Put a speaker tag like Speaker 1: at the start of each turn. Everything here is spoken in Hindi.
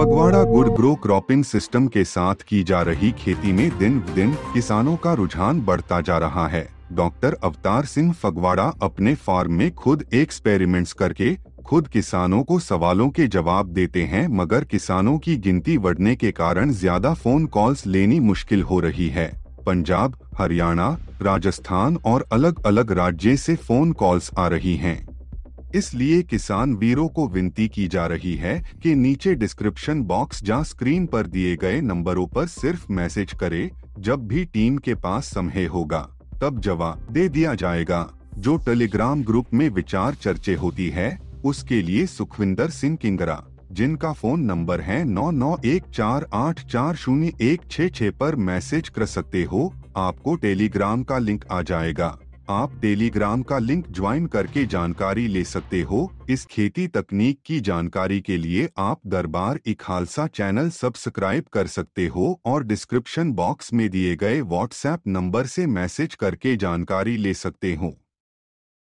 Speaker 1: फगवाड़ा गुड़ ग्रो क्रॉपिंग सिस्टम के साथ की जा रही खेती में दिन दिन किसानों का रुझान बढ़ता जा रहा है डॉक्टर अवतार सिंह फगवाड़ा अपने फार्म में खुद एक्सपेरिमेंट्स करके खुद किसानों को सवालों के जवाब देते हैं मगर किसानों की गिनती बढ़ने के कारण ज्यादा फोन कॉल्स लेनी मुश्किल हो रही है पंजाब हरियाणा राजस्थान और अलग अलग राज्य से फोन कॉल्स आ रही हैं इसलिए किसान वीरों को विनती की जा रही है कि नीचे डिस्क्रिप्शन बॉक्स जहाँ स्क्रीन पर दिए गए नंबरों पर सिर्फ मैसेज करे जब भी टीम के पास समय होगा तब जवाब दे दिया जाएगा जो टेलीग्राम ग्रुप में विचार चर्चे होती है उसके लिए सुखविंदर सिंह किंगरा जिनका फोन नंबर है नौ नौ एक चार आठ चार शून्य एक छः छः पर मैसेज कर सकते हो आपको टेलीग्राम का लिंक आ जाएगा आप टेलीग्राम का लिंक ज्वाइन करके जानकारी ले सकते हो इस खेती तकनीक की जानकारी के लिए आप दरबार इखालसा चैनल सब्सक्राइब कर सकते हो और डिस्क्रिप्शन बॉक्स में दिए गए व्हाट्सएप नंबर से मैसेज करके जानकारी ले सकते हो